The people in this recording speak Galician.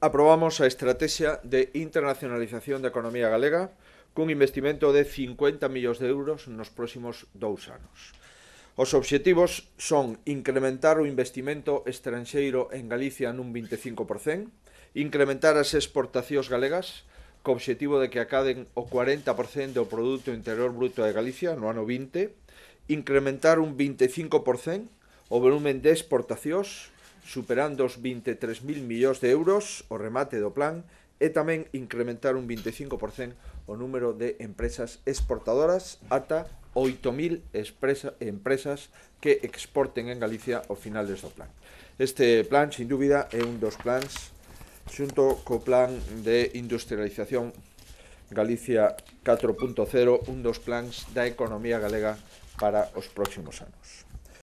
aprobamos a Estrategia de Internacionalización da Economía Galega cun investimento de 50 millóns de euros nos próximos dous anos. Os obxectivos son incrementar o investimento estranxeiro en Galicia nun 25%, incrementar as exportacións galegas, co obxectivo de que acaden o 40% do Produto Interior Bruto de Galicia no ano 20, incrementar un 25% o volumen de exportacións superando os 23.000 millóns de euros o remate do plan e tamén incrementar un 25% o número de empresas exportadoras ata 8.000 empresas que exporten en Galicia ao final deste plan. Este plan, sin dúbida, é un dos plans xunto co plan de industrialización Galicia 4.0, un dos plans da economía galega para os próximos anos.